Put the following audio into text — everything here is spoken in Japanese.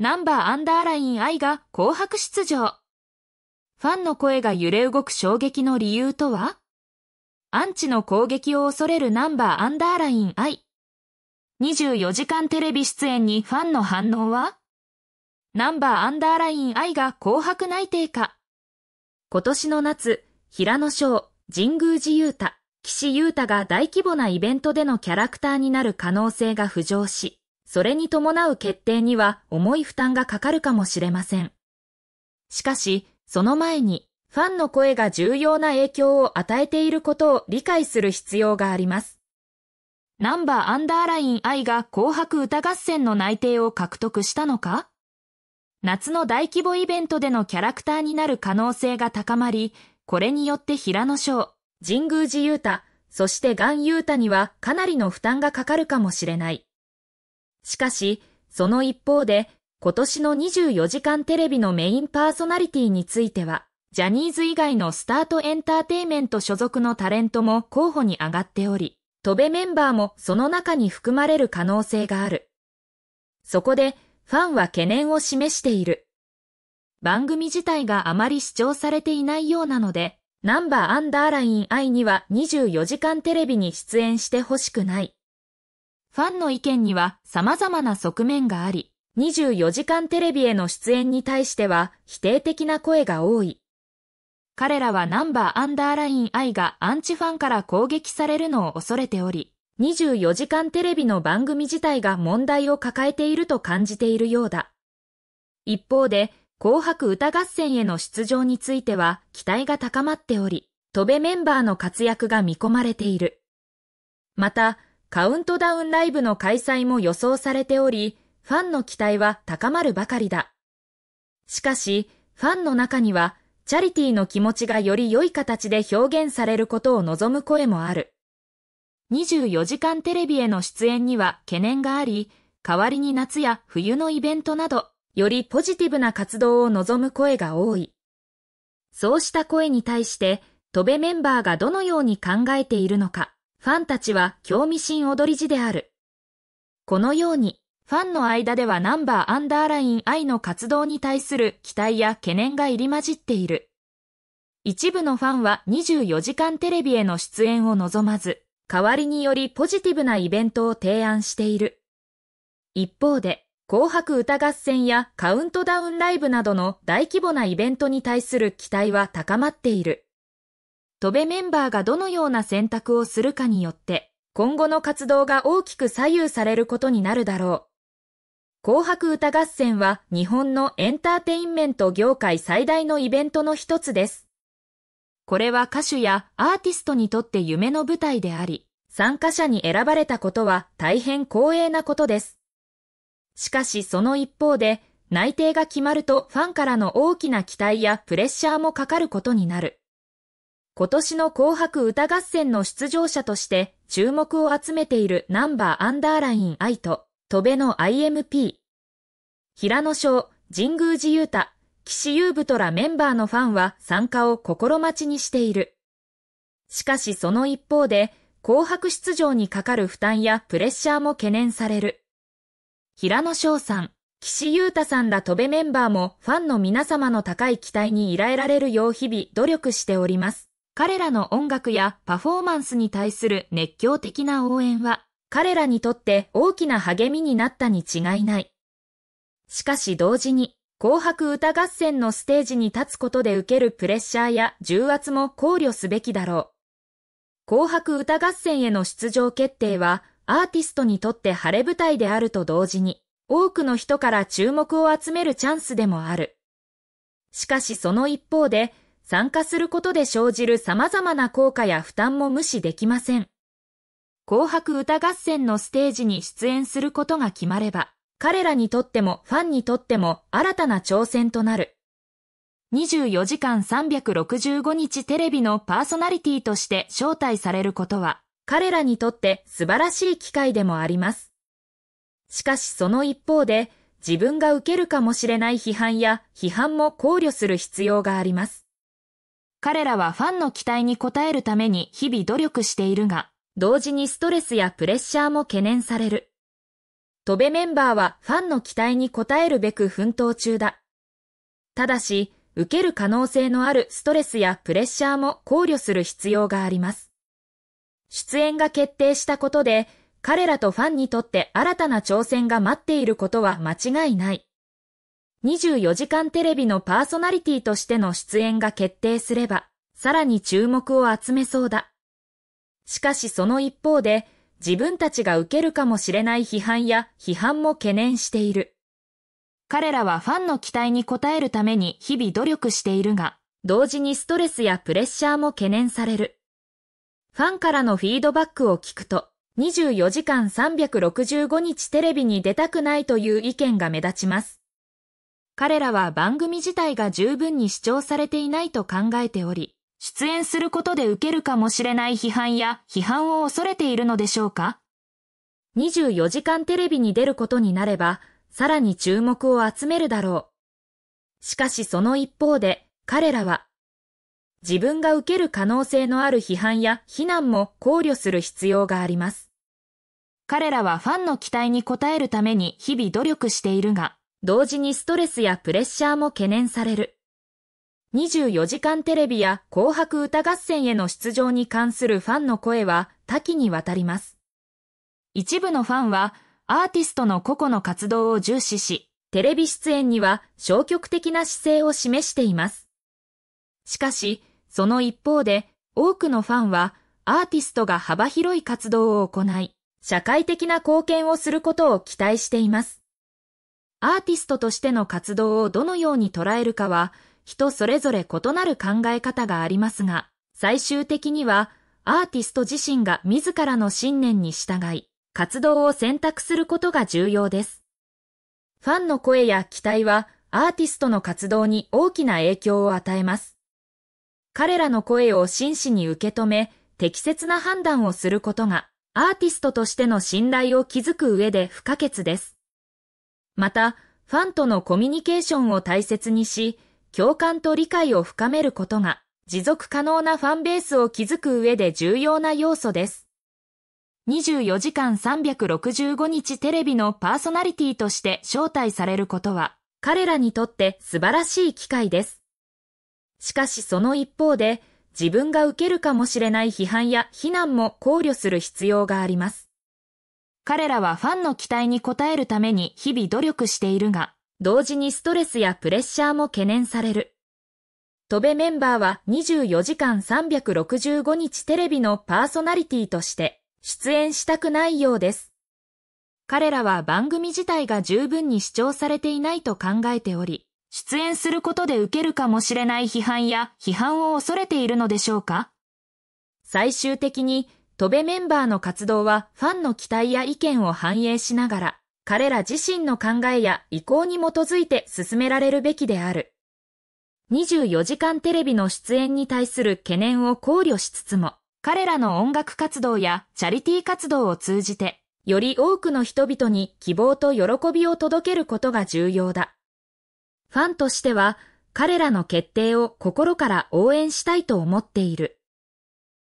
ナンバーアンダーライン愛が紅白出場。ファンの声が揺れ動く衝撃の理由とはアンチの攻撃を恐れるナンバーアンダーライン I。24時間テレビ出演にファンの反応はナンバーアンダーライン愛が紅白内定か。今年の夏、平野翔、神宮寺雄太、岸優太が大規模なイベントでのキャラクターになる可能性が浮上し、それに伴う決定には重い負担がかかるかもしれません。しかし、その前に、ファンの声が重要な影響を与えていることを理解する必要があります。ナンバーアンダーライン I が紅白歌合戦の内定を獲得したのか夏の大規模イベントでのキャラクターになる可能性が高まり、これによって平野翔、神宮寺勇太、そしてガン勇太にはかなりの負担がかかるかもしれない。しかし、その一方で、今年の24時間テレビのメインパーソナリティについては、ジャニーズ以外のスタートエンターテイメント所属のタレントも候補に上がっており、トベメンバーもその中に含まれる可能性がある。そこで、ファンは懸念を示している。番組自体があまり視聴されていないようなので、ナンバーアンダーライン I には24時間テレビに出演してほしくない。ファンの意見には様々な側面があり、24時間テレビへの出演に対しては否定的な声が多い。彼らはナンバーアンダーライン I がアンチファンから攻撃されるのを恐れており、24時間テレビの番組自体が問題を抱えていると感じているようだ。一方で、紅白歌合戦への出場については期待が高まっており、飛べメンバーの活躍が見込まれている。また、カウントダウンライブの開催も予想されており、ファンの期待は高まるばかりだ。しかし、ファンの中には、チャリティーの気持ちがより良い形で表現されることを望む声もある。24時間テレビへの出演には懸念があり、代わりに夏や冬のイベントなど、よりポジティブな活動を望む声が多い。そうした声に対して、飛部メンバーがどのように考えているのか。ファンたちは興味深踊り字である。このように、ファンの間ではナンバーアンダーライン愛の活動に対する期待や懸念が入り混じっている。一部のファンは24時間テレビへの出演を望まず、代わりによりポジティブなイベントを提案している。一方で、紅白歌合戦やカウントダウンライブなどの大規模なイベントに対する期待は高まっている。戸部メンバーがどのような選択をするかによって、今後の活動が大きく左右されることになるだろう。紅白歌合戦は日本のエンターテインメント業界最大のイベントの一つです。これは歌手やアーティストにとって夢の舞台であり、参加者に選ばれたことは大変光栄なことです。しかしその一方で、内定が決まるとファンからの大きな期待やプレッシャーもかかることになる。今年の紅白歌合戦の出場者として注目を集めているナンバーアンダーラインイと、戸辺の IMP。平野翔、神宮寺勇太、岸優部とらメンバーのファンは参加を心待ちにしている。しかしその一方で、紅白出場にかかる負担やプレッシャーも懸念される。平野翔さん、岸優太さんら戸辺メンバーもファンの皆様の高い期待に依頼られるよう日々努力しております。彼らの音楽やパフォーマンスに対する熱狂的な応援は、彼らにとって大きな励みになったに違いない。しかし同時に、紅白歌合戦のステージに立つことで受けるプレッシャーや重圧も考慮すべきだろう。紅白歌合戦への出場決定は、アーティストにとって晴れ舞台であると同時に、多くの人から注目を集めるチャンスでもある。しかしその一方で、参加することで生じる様々な効果や負担も無視できません。紅白歌合戦のステージに出演することが決まれば、彼らにとってもファンにとっても新たな挑戦となる。24時間365日テレビのパーソナリティとして招待されることは、彼らにとって素晴らしい機会でもあります。しかしその一方で、自分が受けるかもしれない批判や批判も考慮する必要があります。彼らはファンの期待に応えるために日々努力しているが、同時にストレスやプレッシャーも懸念される。戸部メンバーはファンの期待に応えるべく奮闘中だ。ただし、受ける可能性のあるストレスやプレッシャーも考慮する必要があります。出演が決定したことで、彼らとファンにとって新たな挑戦が待っていることは間違いない。24時間テレビのパーソナリティとしての出演が決定すれば、さらに注目を集めそうだ。しかしその一方で、自分たちが受けるかもしれない批判や批判も懸念している。彼らはファンの期待に応えるために日々努力しているが、同時にストレスやプレッシャーも懸念される。ファンからのフィードバックを聞くと、24時間365日テレビに出たくないという意見が目立ちます。彼らは番組自体が十分に視聴されていないと考えており、出演することで受けるかもしれない批判や批判を恐れているのでしょうか ?24 時間テレビに出ることになれば、さらに注目を集めるだろう。しかしその一方で、彼らは、自分が受ける可能性のある批判や非難も考慮する必要があります。彼らはファンの期待に応えるために日々努力しているが、同時にストレスやプレッシャーも懸念される。24時間テレビや紅白歌合戦への出場に関するファンの声は多岐にわたります。一部のファンはアーティストの個々の活動を重視し、テレビ出演には消極的な姿勢を示しています。しかし、その一方で多くのファンはアーティストが幅広い活動を行い、社会的な貢献をすることを期待しています。アーティストとしての活動をどのように捉えるかは、人それぞれ異なる考え方がありますが、最終的には、アーティスト自身が自らの信念に従い、活動を選択することが重要です。ファンの声や期待は、アーティストの活動に大きな影響を与えます。彼らの声を真摯に受け止め、適切な判断をすることが、アーティストとしての信頼を築く上で不可欠です。また、ファンとのコミュニケーションを大切にし、共感と理解を深めることが、持続可能なファンベースを築く上で重要な要素です。24時間365日テレビのパーソナリティとして招待されることは、彼らにとって素晴らしい機会です。しかしその一方で、自分が受けるかもしれない批判や非難も考慮する必要があります。彼らはファンの期待に応えるために日々努力しているが、同時にストレスやプレッシャーも懸念される。戸部メンバーは24時間365日テレビのパーソナリティとして出演したくないようです。彼らは番組自体が十分に視聴されていないと考えており、出演することで受けるかもしれない批判や批判を恐れているのでしょうか最終的に戸部メンバーの活動はファンの期待や意見を反映しながら、彼ら自身の考えや意向に基づいて進められるべきである。24時間テレビの出演に対する懸念を考慮しつつも、彼らの音楽活動やチャリティー活動を通じて、より多くの人々に希望と喜びを届けることが重要だ。ファンとしては、彼らの決定を心から応援したいと思っている。